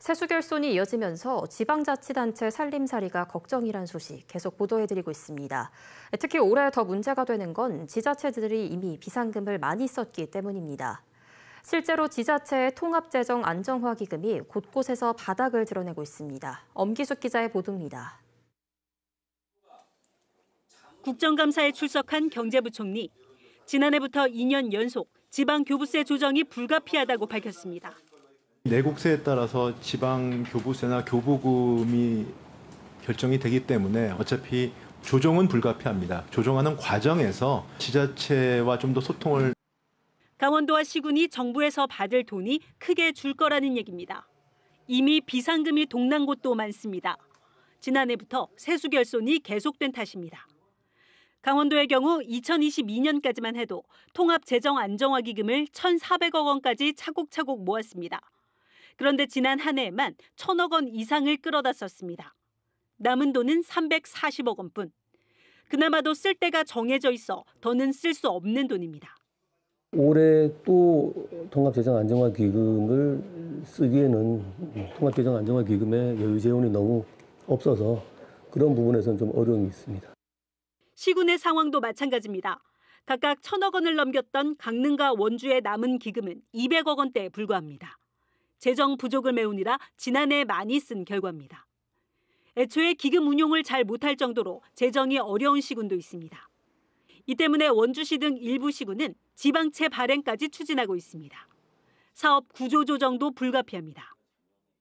세수 결손이 이어지면서 지방자치단체 살림살이가 걱정이란 소식 계속 보도해드리고 있습니다. 특히 올해 더 문제가 되는 건 지자체들이 이미 비상금을 많이 썼기 때문입니다. 실제로 지자체의 통합재정 안정화 기금이 곳곳에서 바닥을 드러내고 있습니다. 엄기숙 기자의 보도입니다. 국정감사에 출석한 경제부총리 지난해부터 2년 연속 지방 교부세 조정이 불가피하다고 밝혔습니다. 내국세에 네 따라서 지방 교부세나 교부금이 결정이 되기 때문에 어차피 조정은 불가피합니다. 조정하는 과정에서 지자체와 좀 더 소통을 강원도와 시군이 정부에서 받을 돈이 크게 줄 거라는 얘기입니다. 이미 비상금이 동난 곳도 많습니다. 지난해부터 세수 결손이 계속된 탓입니다. 강원도의 경우 2022년까지만 해도 통합 재정 안정화 기금을 1,400억 원까지 차곡차곡 모았습니다. 그런데 지난 한 해에만 천억 원 이상을 끌어다 썼습니다. 남은 돈은 340억 원뿐. 그나마도 쓸 때가 정해져 있어 더는 쓸 수 없는 돈입니다. 올해 또 통합재정 안정화 기금을 쓰기에는 통합재정 안정화 기금의 여유 재원이 너무 없어서 그런 부분에서는 좀 어려움이 있습니다. 시군의 상황도 마찬가지입니다. 각각 천억 원을 넘겼던 강릉과 원주에 남은 기금은 200억 원대에 불과합니다. 재정 부족을 메우느라 지난해 많이 쓴 결과입니다. 애초에 기금 운용을 잘 못할 정도로 재정이 어려운 시군도 있습니다. 이 때문에 원주시 등 일부 시군은 지방채 발행까지 추진하고 있습니다. 사업 구조 조정도 불가피합니다.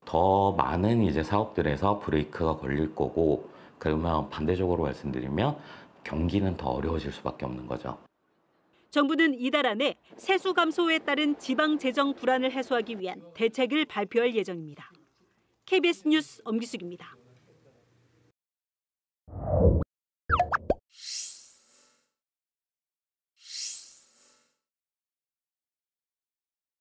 더 많은 이제 사업들에서 브레이크가 걸릴 거고 그러면 반대적으로 말씀드리면 경기는 더 어려워질 수밖에 없는 거죠. 정부는 이달 안에 세수 감소에 따른 지방 재정 불안을 해소하기 위한 대책을 발표할 예정입니다. KBS 뉴스 엄기숙입니다.